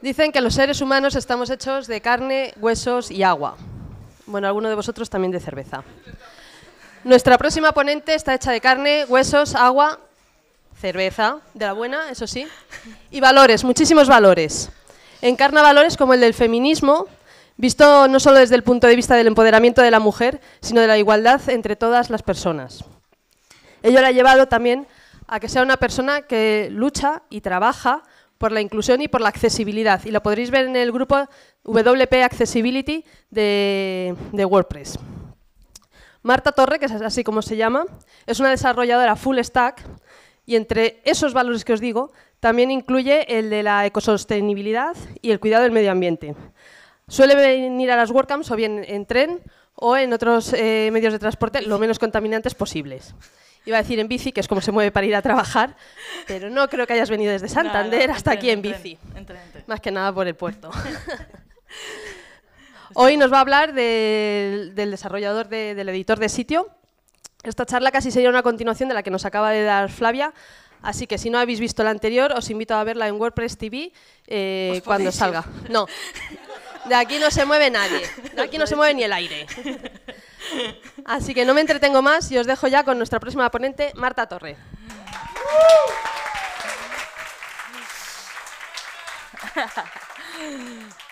Dicen que los seres humanos estamos hechos de carne, huesos y agua. Bueno, alguno de vosotros también de cerveza. Nuestra próxima ponente está hecha de carne, huesos, agua, cerveza, de la buena, eso sí, y valores, muchísimos valores. Encarna valores como el del feminismo, visto no solo desde el punto de vista del empoderamiento de la mujer, sino de la igualdad entre todas las personas. Ello la ha llevado también a que sea una persona que lucha y trabaja por la inclusión y por la accesibilidad. Y lo podréis ver en el grupo WP Accessibility de, WordPress. Marta Torre, que es así como se llama, es una desarrolladora full stack y entre esos valores que os digo, también incluye el de la ecosostenibilidad y el cuidado del medio ambiente. Suele venir a las WordCamps o bien en tren o en otros eh, medios de transporte lo menos contaminantes posibles. Iba a decir en bici, que es como se mueve para ir a trabajar, pero no creo que hayas venido desde Santander hasta aquí en bici. Más que nada por el puerto. Hoy nos va a hablar del desarrollador, del editor de sitio. Esta charla casi sería una continuación de la que nos acaba de dar Flavia, Así que si no habéis visto la anterior, os invito a verla en WordPress TV eh, cuando salga. No, de aquí no se mueve nadie, de aquí no se mueve ni el aire. Así que no me entretengo más y os dejo ya con nuestra próxima ponente, Marta Torre.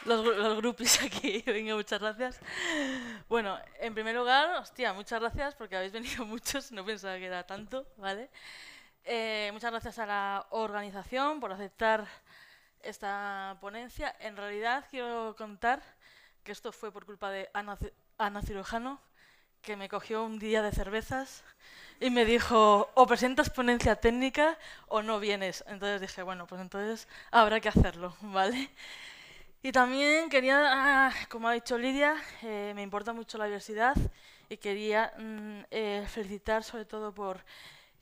Los, los, grupis aquí, muchas gracias. Bueno, en primer lugar, hostia, muchas gracias porque habéis venido muchos, no pensaba que era tanto, ¿vale? Eh, muchas gracias a la organización por aceptar esta ponencia. En realidad quiero contar que esto fue por culpa de Ana, Ana que me cogió un día de cervezas y me dijo, o presentas ponencia técnica o no vienes. Entonces dije, bueno, pues entonces habrá que hacerlo, ¿vale? Y también quería, ah, como ha dicho Lidia, eh, me importa mucho la diversidad y quería mm, eh, felicitar sobre todo por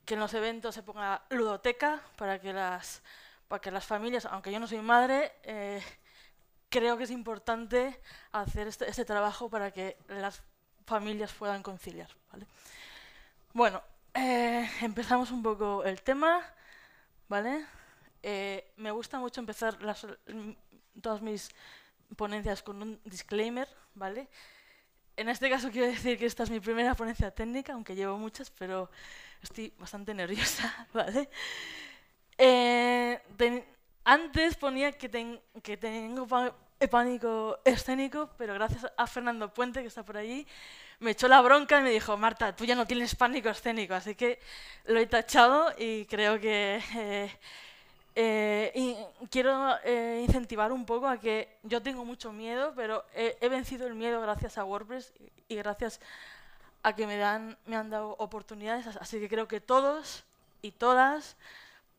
que en los eventos se ponga ludoteca para que las, para que las familias, aunque yo no soy madre, eh, creo que es importante hacer este, este, trabajo para que las familias puedan conciliar. Bueno, eh, empezamos un poco el tema. ¿vale? Eh, me gusta mucho empezar las, mm, todas mis ponencias con un disclaimer. ¿vale? En este caso quiero decir que esta es mi primera ponencia técnica, aunque llevo muchas, pero estoy bastante nerviosa, ¿vale? Eh, antes ponía que, que tengo pánico escénico, pero gracias a Fernando Puente, que está por allí, me echó la bronca y me dijo, Marta, tú ya no tienes pánico escénico, así que lo he tachado y creo que eh, eh, quiero eh, incentivar un poco a que yo tengo mucho miedo, pero he, vencido el miedo gracias a WordPress y, gracias a que me, dan, me han dado oportunidades, así que creo que todos y todas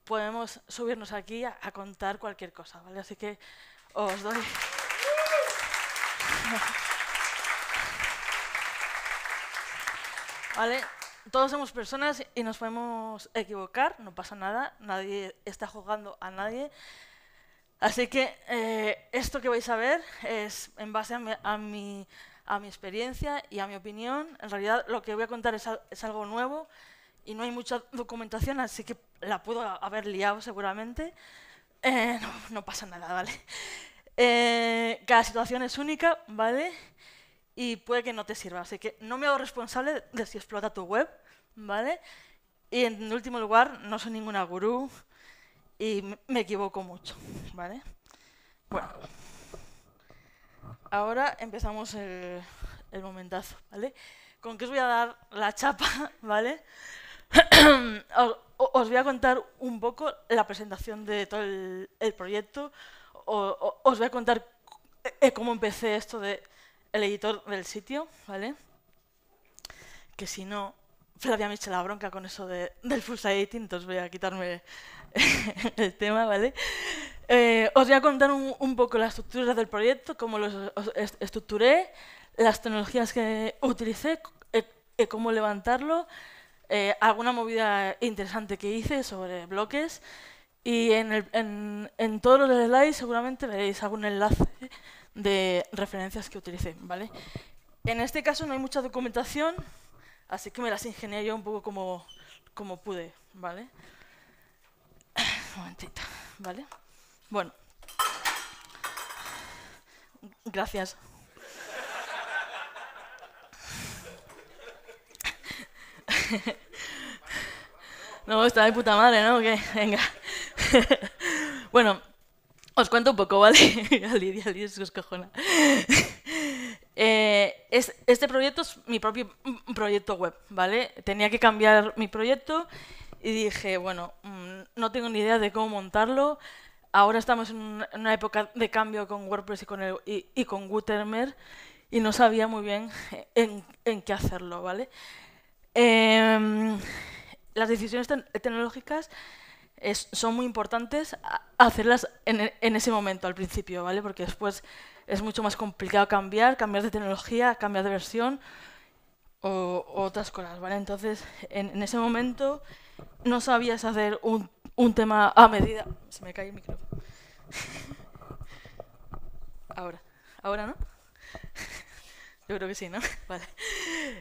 podemos subirnos aquí a, a contar cualquier cosa, ¿vale? Así que os doy. ¿Vale? Todos somos personas y nos podemos equivocar, no pasa nada, nadie está jugando a nadie. Así que eh, esto que vais a ver es en base a mi, a mi, experiencia y a mi opinión. En realidad lo que voy a contar es, es algo nuevo y no hay mucha documentación, así que la puedo haber liado seguramente. Eh, no, pasa nada, ¿vale? Eh, cada situación es única, ¿vale? Y puede que no te sirva, así que no me hago responsable de si explota tu web, ¿vale? Y en último lugar, no soy ninguna gurú y me equivoco mucho, ¿vale? Bueno, ahora empezamos el, el momentazo, ¿vale? ¿Con qué os voy a dar la chapa, ¿vale? os voy a contar un poco la presentación de todo el, proyecto. os voy a contar eh, cómo empecé esto de el editor del sitio, ¿vale? Que si no, Flavia me echa la bronca con eso del full site editing, entonces voy a quitarme el tema, ¿vale? Eh, os voy a contar un, poco la estructura del proyecto, cómo lo estructuré, las tecnologías que utilicé, y eh, cómo levantarlo, eh, alguna movida interesante que hice sobre bloques y en, todos los slides seguramente veréis algún enlace de referencias que utilicé. ¿vale? En este caso no hay mucha documentación, así que me las ingenié yo un poco como, pude. ¿vale? ¿vale? Bueno. Gracias. no, está de puta madre, ¿no? Venga. bueno, os cuento un poco, ¿vale? Lidia, Lidia es cojona. Eh, este proyecto es mi propio proyecto web, ¿vale? Tenía que cambiar mi proyecto y dije, bueno, mm, no tengo ni idea de cómo montarlo. Ahora estamos en una época de cambio con WordPress y con, el, y, Gutenberg y no sabía muy bien en qué hacerlo, ¿vale? Em, las decisiones tecnológicas son muy importantes hacerlas e-, en, ese momento, al principio, ¿vale? Porque después es mucho más complicado cambiar, cambiar de tecnología, cambiar de versión o, otras cosas, ¿vale? Entonces, en, ese momento no sabías hacer un, un tema a medida... Se me cae el micrófono. Ahora. Ahora, ¿no? Yo creo que sí, ¿no? Vale.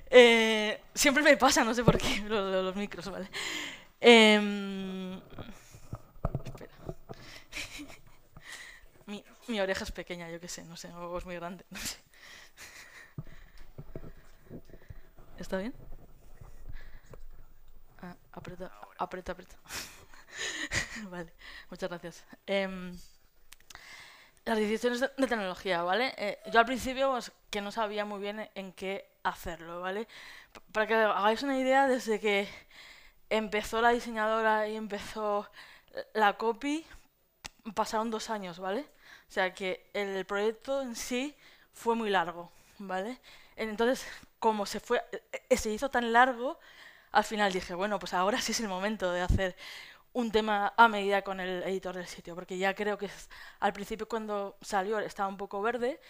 Eh, siempre me pasa, no sé por qué, los, micros, ¿vale? Em, espera. mi, oreja es pequeña, yo qué sé, no sé, o es muy grande, no sé. ¿Está bien? Ah, aprieta, aprieta, aprieta. vale, muchas gracias. Em, las decisiones de, tecnología, ¿vale? Eh, yo al principio pues, que no sabía muy bien en qué hacerlo, ¿vale? para que hagáis una idea, desde que empezó la diseñadora y empezó la copy, pasaron dos años, ¿vale? O sea que el proyecto en sí fue muy largo, ¿vale? Entonces, como se, fue, eh, eh, se hizo tan largo, al final dije, bueno, pues ahora sí es el momento de hacer un tema a medida con el editor del sitio, porque ya creo que al principio cuando salió estaba un poco verde,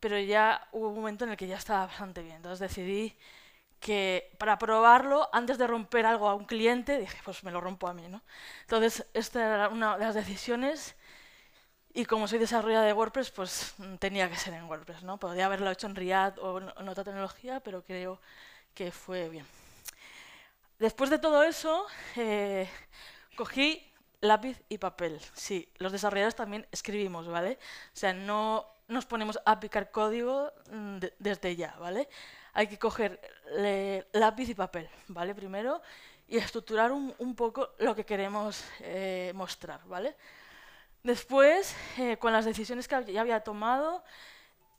pero ya hubo un momento en el que ya estaba bastante bien. Entonces decidí que para probarlo, antes de romper algo a un cliente, dije, pues me lo rompo a mí. ¿no? Entonces, esta era una de las decisiones y como soy desarrolladora de WordPress, pues mm, tenía que ser en WordPress. ¿no? Podría haberlo hecho en React o en otra tecnología, pero creo que fue bien. Después de todo eso, eh, Cogí lápiz y papel. Sí, los desarrolladores también escribimos, ¿vale? O sea, no nos ponemos a picar código mm, desde ya, ¿vale? Hay que coger lápiz y papel, ¿vale? Primero y estructurar un, poco lo que queremos eh, mostrar, ¿vale? Después, eh, con las decisiones que ya había tomado,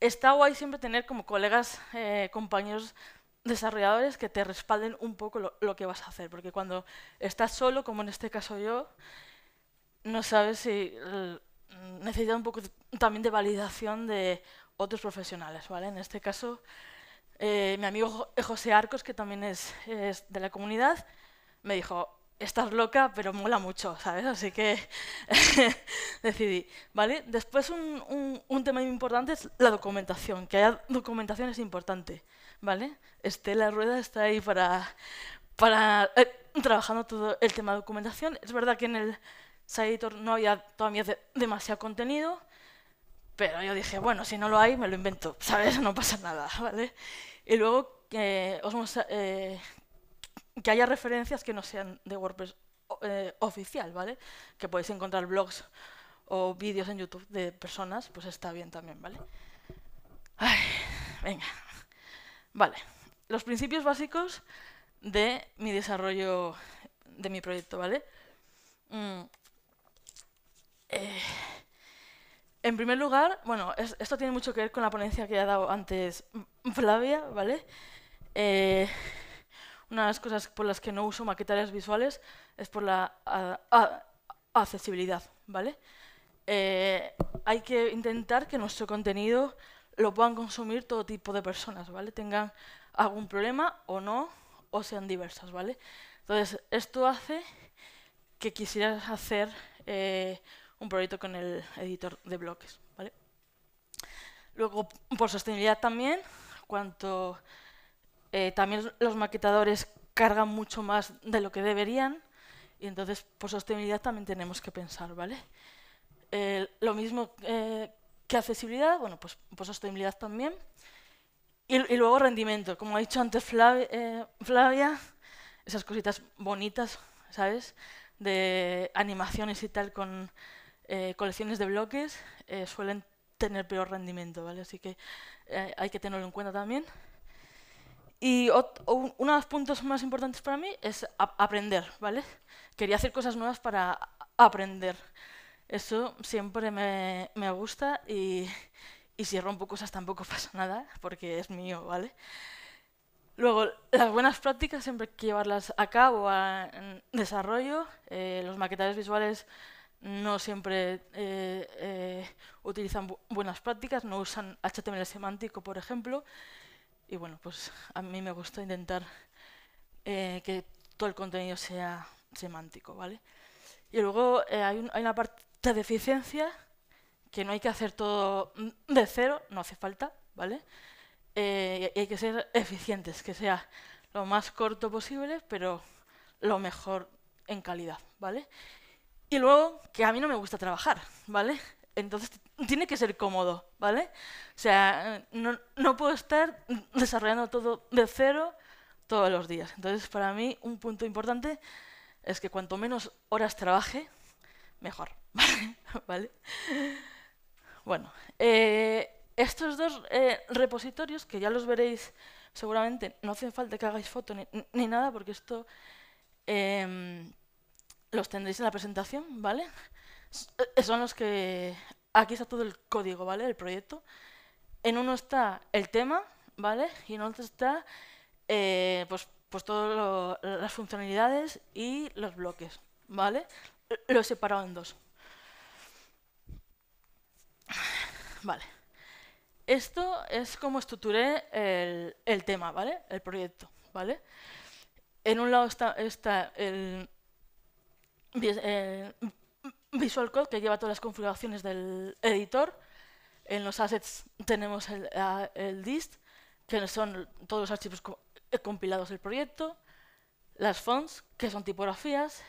está guay siempre tener como colegas, eh, compañeros desarrolladores que te respalden un poco lo, que vas a hacer, porque cuando estás solo, como en este caso yo, no sabes si necesitas un poco también de validación de otros profesionales, ¿vale? En este caso, eh, mi amigo José Arcos, que también es de la comunidad, me dijo, estás loca, pero mola mucho, ¿sabes? Así que decidí, ¿vale? Después un, un, tema importante es la documentación, que haya documentación es importante, ¿vale? Estela rueda está ahí para, para eh, trabajando todo el tema de documentación. Es verdad que en el site editor no había todavía demasiado contenido, pero yo dije, bueno, si no lo hay, me lo invento, ¿sabes? No pasa nada, ¿vale? Y luego que eh, os eh, que haya referencias que no sean de WordPress eh, oficial, ¿vale? Que podéis encontrar blogs o vídeos en YouTube de personas, pues está bien también, ¿vale? venga. Vale. Los principios básicos de mi desarrollo de mi proyecto, ¿vale? Mm. Eh, en primer lugar, bueno, esto tiene mucho que ver con la ponencia que ha dado antes Flavia, ¿vale? Eh, una de las cosas por las que no uso maquetarias visuales es por la accesibilidad, ¿vale? Eh, hay que intentar que nuestro contenido lo puedan consumir todo tipo de personas, ¿vale? Tengan algún problema o no, o sean diversas, ¿vale? Entonces, esto hace que quisieras hacer eh, un proyecto con el editor de bloques, ¿vale? Luego, por sostenibilidad también, cuanto eh, también los maquetadores cargan mucho más de lo que deberían y entonces por sostenibilidad también tenemos que pensar, ¿vale? Eh, lo mismo eh, que accesibilidad, por pues, pues sostenibilidad también. Y, luego rendimiento, como ha dicho antes Flavia, esas cositas bonitas, ¿sabes? De animaciones y tal con colecciones de bloques suelen tener peor rendimiento, ¿vale? Así que hay que tenerlo en cuenta también. Y uno de los puntos más importantes para mí es aprender, ¿vale? Quería hacer cosas nuevas para aprender. Eso siempre me, me gusta y, y, si rompo cosas tampoco pasa nada, porque es mío, ¿vale? Luego, las buenas prácticas siempre hay que llevarlas a cabo a, en desarrollo. Eh, los maquetadores visuales no siempre eh, eh, utilizan buenas prácticas, no usan HTML semántico, por ejemplo. Y bueno, pues a mí me gusta intentar eh, que todo el contenido sea semántico, ¿vale? Y luego eh, hay, una parte de eficiencia que no hay que hacer todo de cero, no hace falta, ¿vale? Eh, y hay que ser eficientes, que sea lo más corto posible, pero lo mejor en calidad, ¿vale? Y luego que a mí no me gusta trabajar, ¿vale? Entonces tiene que ser cómodo, ¿vale? O sea, no, puedo estar desarrollando todo de cero todos los días. Entonces, para mí, un punto importante es que cuanto menos horas trabaje, mejor. ¿Vale? Bueno, eh, estos dos eh, repositorios, que ya los veréis seguramente, no hace falta que hagáis foto ni, nada, porque esto em, los tendréis en la presentación, ¿vale? son los que... Aquí está todo el código, ¿vale? El proyecto. En uno está el tema, ¿vale? Y en otro está eh, pues, pues todas las funcionalidades y los bloques, ¿vale? Lo he separado en dos. Vale. Esto es como estructuré el, el tema, ¿vale? El proyecto, ¿vale? En un lado está, está el eh, Visual Code, que lleva todas las configuraciones del editor. En los assets tenemos el, el dist, que son todos los archivos eh, compilados del proyecto. Las fonts, que son tipografías.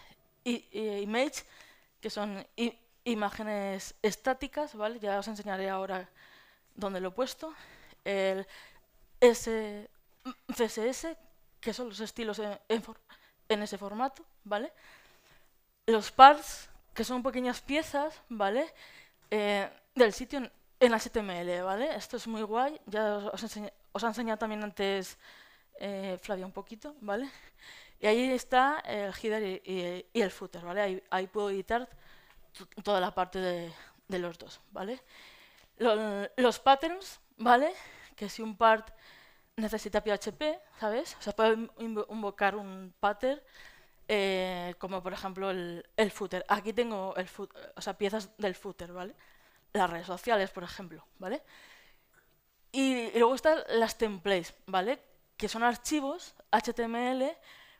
Y, image, que son imágenes estáticas, ¿vale? Ya os enseñaré ahora dónde lo he puesto. El CSS, que son los estilos en, en ese formato, ¿vale? Los parts, que son pequeñas piezas, ¿vale? Eh, del sitio en, HTML, ¿vale? Esto es muy guay, ya os, ha enseñado también antes eh, Flavia un poquito, ¿vale? Y ahí está el header y, el footer, ¿vale? Ahí, puedo editar toda la parte de, los dos, ¿vale? los patterns, ¿vale? Que si un part necesita PHP, ¿sabes? O sea, invocar un pattern eh, como por ejemplo el, footer. Aquí tengo el o sea, piezas del footer, ¿vale? Las redes sociales, por ejemplo, ¿vale? Y, luego están las templates, ¿vale? Que son archivos HTML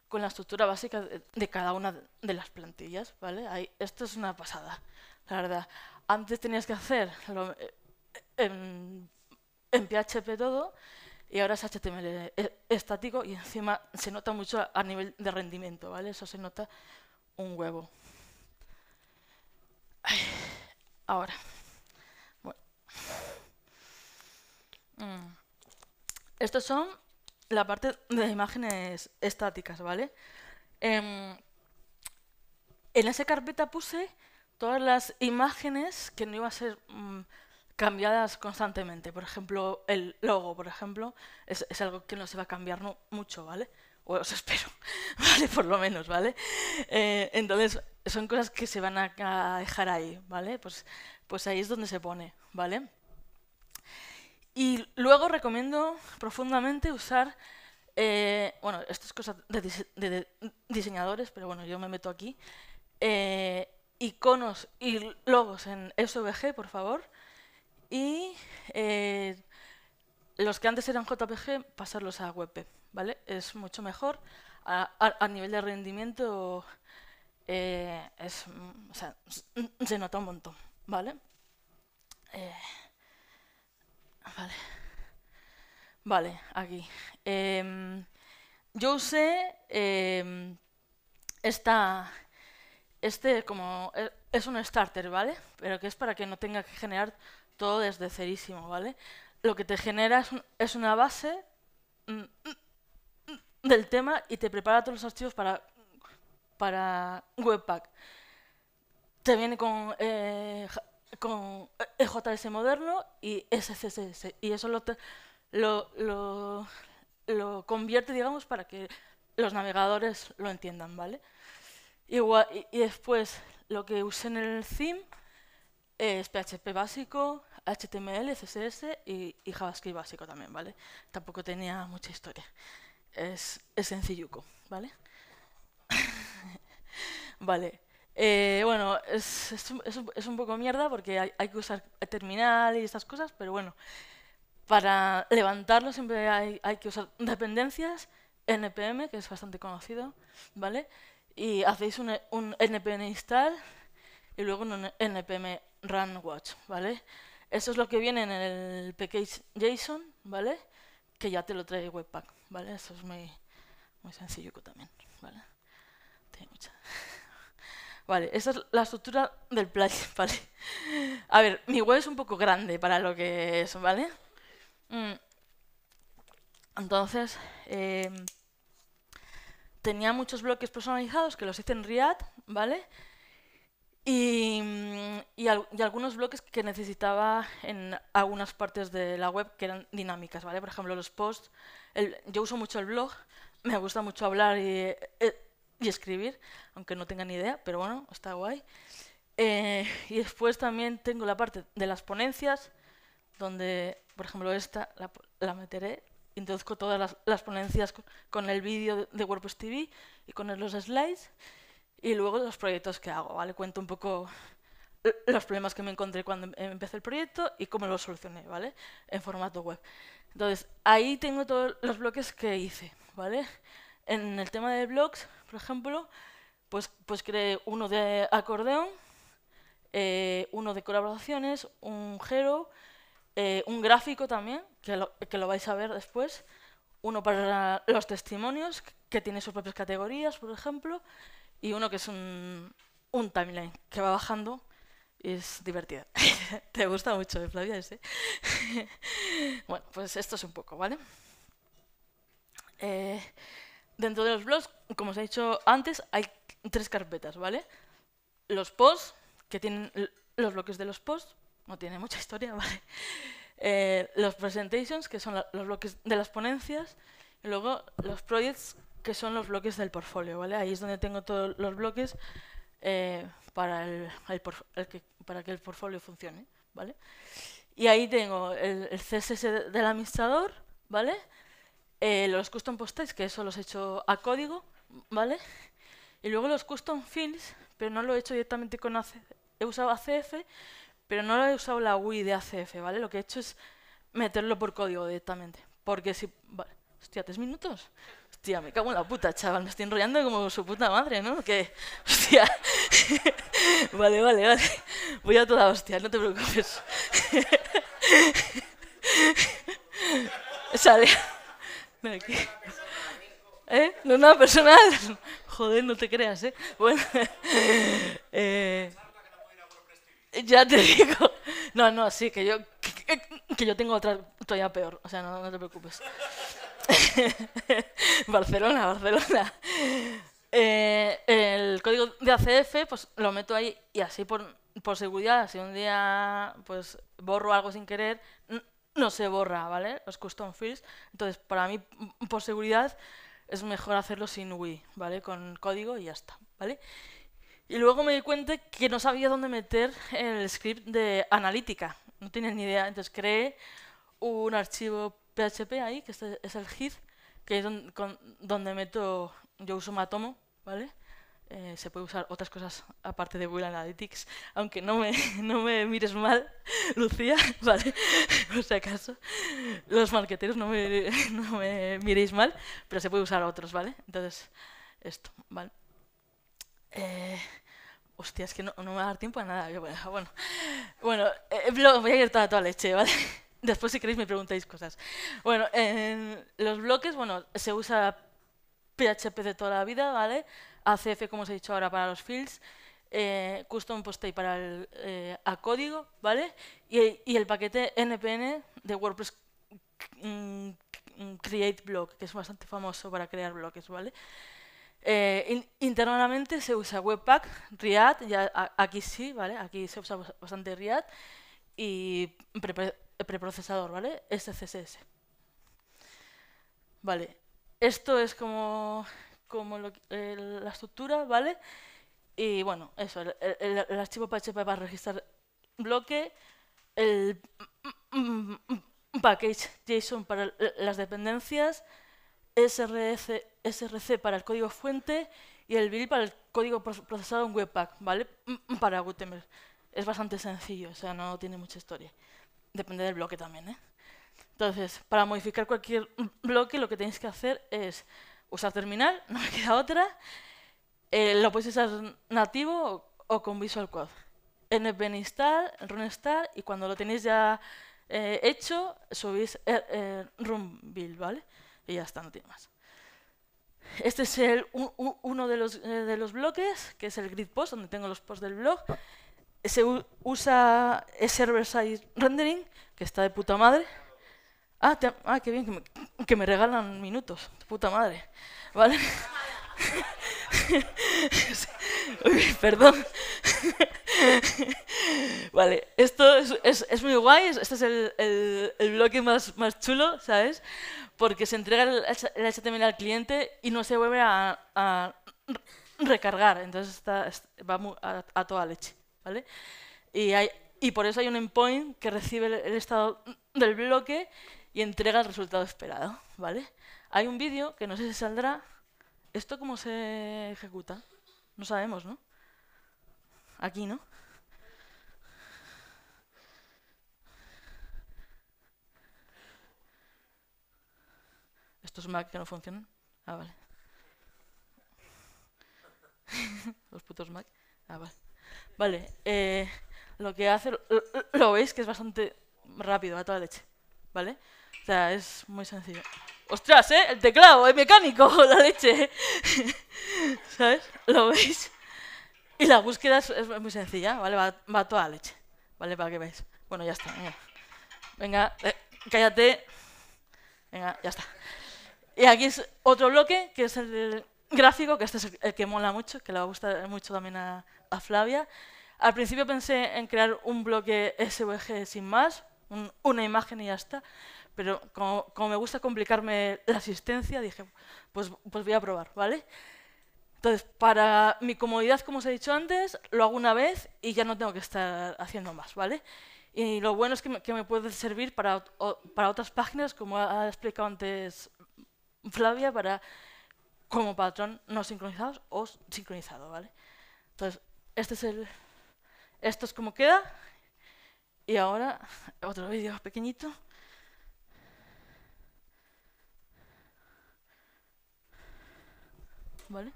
con la estructura básica de, cada una de las plantillas, ¿vale? esto es una pasada, la verdad. Antes tenías que hacer eh, en, en PHP todo y ahora es HTML estático y encima se nota mucho a nivel de rendimiento, ¿vale? Eso se nota un huevo. ahora. Bueno. Mm. Estos son la parte de imágenes estáticas, ¿vale? Em, en esa carpeta puse todas las imágenes que no iba a ser... Mm, cambiadas constantemente. Por ejemplo, el logo, por ejemplo, es, algo que no se va a cambiar mucho, ¿vale? O os espero, ¿vale? Por lo menos, ¿vale? Eh, entonces, son cosas que se van a, dejar ahí, ¿vale? Pues, pues ahí es donde se pone, ¿vale? Y luego recomiendo profundamente usar, eh, bueno, esto es cosa de, diseñadores, pero bueno, yo me meto aquí, eh, iconos y logos en SVG, por favor, y eh, los que antes eran JPG pasarlos a WebP, ¿vale? Es mucho mejor. A, nivel de rendimiento eh, es, se nota un montón, ¿vale? Eh, vale. Vale, aquí. Em, yo usé em, esta, este como e, es un starter, ¿vale? Pero que es para que no tenga que generar todo desde cerísimo, ¿vale? Lo que te genera es, una base mm, mm, mm, del tema y te prepara todos los archivos para, para Webpack. Te viene con, eh, con EJS moderno y SCSS. Y eso lo, lo, convierte, digamos, para que los navegadores lo entiendan, ¿vale? y, y después lo que usé en el theme es PHP básico, HTML, CSS y, JavaScript básico también, ¿vale? Tampoco tenía mucha historia. Es, es sencilluco, ¿vale? vale. Eh, bueno, es, un poco mierda porque hay, hay, que usar terminal y estas cosas, pero bueno, para levantarlo siempre hay, que usar dependencias, npm, que es bastante conocido, ¿vale? Y hacéis un, un npm install y luego un npm run watch, ¿vale? Eso es lo que viene en el package JSON, ¿vale? Que ya te lo trae Webpack, ¿vale? Eso es muy, muy sencillo también, ¿vale? Tiene mucha... Vale, esa es la estructura del plugin, ¿vale? A ver, mi web es un poco grande para lo que es, ¿vale? Mm. Entonces, em, tenía muchos bloques personalizados que los hice en React, ¿vale? Mm, y, algunos bloques que necesitaba en algunas partes de la web que eran dinámicas, ¿vale? Por ejemplo, los posts. yo uso mucho el blog, me gusta mucho hablar eh, y, escribir, aunque no tenga ni idea, pero bueno, está guay. Eh, y después también tengo la parte de las ponencias, donde, por ejemplo, esta la, meteré. Introduzco todas las, ponencias con, con el vídeo de WordPress TV y con los slides y luego los proyectos que hago, ¿vale? Cuento un poco los problemas que me encontré cuando empecé el proyecto y cómo los solucioné, ¿vale? En formato web. Entonces, ahí tengo todos los bloques que hice, ¿vale? En el tema de blogs, por ejemplo, pues, pues creé uno de acordeón, eh, uno de colaboraciones, un hero, eh, un gráfico también, que que lo vais a ver después, uno para los testimonios, que tiene sus propias categorías, por ejemplo, y uno que es un, timeline que va bajando es divertida. Te gusta mucho, de ¿eh, Flavia, ese. bueno, pues esto es un poco, ¿vale? Eh, dentro de los blogs, como os he dicho antes, hay tres carpetas, ¿vale? Los posts, que tienen los bloques de los posts, no tiene mucha historia, ¿vale? Eh, los presentations, que son los bloques de las ponencias, y luego los projects, que son los bloques del portfolio, ¿vale? Ahí es donde tengo todos los bloques eh, para, que, para que el portfolio funcione, ¿vale? Y ahí tengo el, CSS del administrador, ¿vale? Eh, los custom posts, que eso los he hecho a código, ¿vale? Y luego los custom fields, pero no lo he hecho directamente con ACF. He usado ACF, pero no lo he usado la UI de ACF, ¿vale? Lo que he hecho es meterlo por código directamente. Porque si... Vale. Hostia, ¿tres minutos? Hostia, me cago en la puta, chaval, me estoy enrollando como su puta madre, ¿no? Que, hostia. vale, vale, vale. Voy a toda hostia, no te preocupes. Sale. aquí. ¿Eh? No, una personal. Joder, no te creas, ¿eh? Bueno. Eh, ya te digo. No, no, sí, que yo, que, yo tengo otra todavía peor. O sea, no, no te preocupes. Barcelona, Barcelona. Eh, el código de ACF pues lo meto ahí y así por, seguridad, si un día pues borro algo sin querer, no se borra, ¿vale? Los custom fields. Entonces, para mí, por seguridad, es mejor hacerlo sin Wii, ¿vale? Con código y ya está, ¿vale? Y luego me di cuenta que no sabía dónde meter el script de analítica. No tienes ni idea. Entonces creé un archivo PHP ahí, que este es el hit que es donde, meto, yo uso Matomo, ¿vale? Eh, se puede usar otras cosas aparte de Google Analytics, aunque no me, no me mires mal, Lucía, ¿vale? Por si acaso, los marqueteros no me, no me miréis mal, pero se puede usar otros, ¿vale? Entonces, esto, ¿vale? Eh, hostia, es que no, no, me va a dar tiempo a nada. Bueno, bueno, eh, eh voy a ir toda, la leche, ¿vale? Después, si queréis, me preguntáis cosas. Bueno, en los bloques, bueno, se usa PHP de toda la vida, ¿vale? ACF, como os he dicho ahora, para los fields. Eh, custom Postay pues, para el eh, a código, ¿vale? Y, el paquete npn de WordPress mm, mm, create block, que es bastante famoso para crear bloques, ¿vale? Eh, internamente se usa Webpack, React, ya aquí sí, ¿vale? Aquí se usa bastante React y preprocesador, ¿vale? S.css, Vale, esto es como, como la estructura, ¿vale? Y bueno, eso, el, archivo PHP para registrar bloque, el package JSON para las dependencias, SRC, e SRC para el código fuente y el build para el código procesado en Webpack, ¿vale? Mm, mm, para Gutenberg. Es bastante sencillo, o sea, no tiene mucha historia depende del bloque también. ¿eh? Entonces, para modificar cualquier bloque lo que tenéis que hacer es usar terminal, no me queda otra, eh, lo podéis usar nativo o, con Visual Code. NFN install, run install y cuando lo tenéis ya eh, hecho subís eh, run build, ¿vale? Y ya está, no tiene más. Este es el, uno de los, de los bloques, que es el grid post, donde tengo los posts del blog se usa server-side rendering, que está de puta madre. Ah, ah qué bien, que me, regalan minutos, de puta madre. ¿Vale? perdón. vale, esto es, muy guay, este es el, bloque más, chulo, ¿sabes? Porque se entrega el, HTML al cliente y no se vuelve a, recargar, entonces está, va a toda leche. ¿vale? Y, hay, y por eso hay un endpoint que recibe el, estado del bloque y entrega el resultado esperado, ¿vale? Hay un vídeo que no sé si saldrá. ¿Esto cómo se ejecuta? No sabemos, ¿no? Aquí, ¿no? Estos Mac que no funcionan. Ah, vale. Los putos Mac. Ah, vale. Vale, eh, lo que hace, lo, veis que es bastante rápido, a toda leche, ¿vale? O sea, es muy sencillo. ¡Ostras, eh! El teclado, es mecánico, la leche. ¿Sabes? ¿Lo veis? Y la búsqueda es, muy sencilla, ¿vale? Va, a toda leche, ¿vale? Para que veáis. Bueno, ya está, venga. Eh, cállate. Venga, ya está. Y aquí es otro bloque, que es el, gráfico, que este es el que mola mucho, que le va a gustar mucho también a, Flavia. Al principio pensé en crear un bloque SVG sin más, una imagen y ya está, pero como, me gusta complicarme la asistencia, dije, pues, pues voy a probar, ¿vale? Entonces, para mi comodidad, como os he dicho antes, lo hago una vez y ya no tengo que estar haciendo más, ¿vale? Y lo bueno es que me, puede servir para, para otras páginas, como ha explicado antes Flavia, para como patrón no sincronizados o sincronizado, ¿vale? Entonces, este es el, esto es como queda. Y ahora, otro vídeo pequeñito. ¿Vale?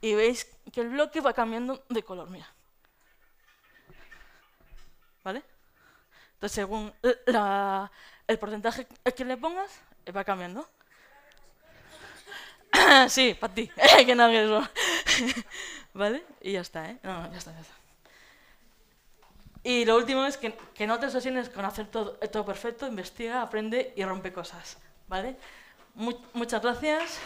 Y veis que el bloque va cambiando de color, mira. ¿Vale? Entonces, según el porcentaje que le pongas, va cambiando. sí, para ti. que no hagas eso. ¿Vale? Y ya está, ¿eh? No, ya está, ya está. Y lo último es que, no te obsesiones con hacer eh, todo, perfecto, investiga, aprende y rompe cosas. ¿Vale? muchas gracias.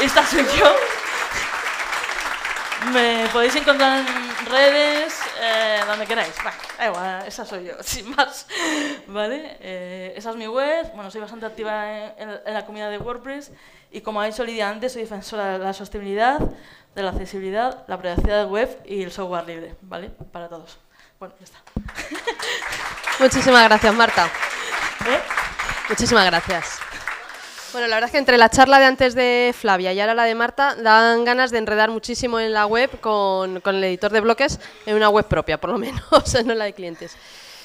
Esta soy yo. Me podéis encontrar en redes, eh, donde queráis. esa soy yo, sin más. ¿Vale? Eh, esa es mi web. Bueno, soy bastante activa en, la comunidad de WordPress y como ha dicho Lidia antes, soy defensora de la sostenibilidad, de la accesibilidad, la privacidad web y el software libre, ¿vale? Para todos. Bueno, ya está. Muchísimas gracias, Marta. ¿Eh? Muchísimas gracias. Bueno, la verdad es que entre la charla de antes de Flavia y ahora la de Marta, dan ganas de enredar muchísimo en la web con, el editor de bloques, en una web propia, por lo menos, no la de clientes.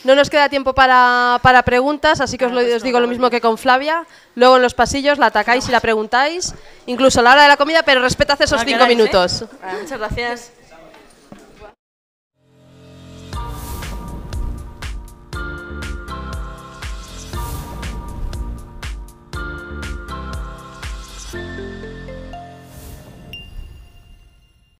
No nos queda tiempo para, preguntas, así que os, ah, pues os, digo lo mismo que con Flavia. Luego en los pasillos la atacáis y la preguntáis, incluso a la hora de la comida, pero respetad esos ah, cinco eh? minutos. Muchas gracias.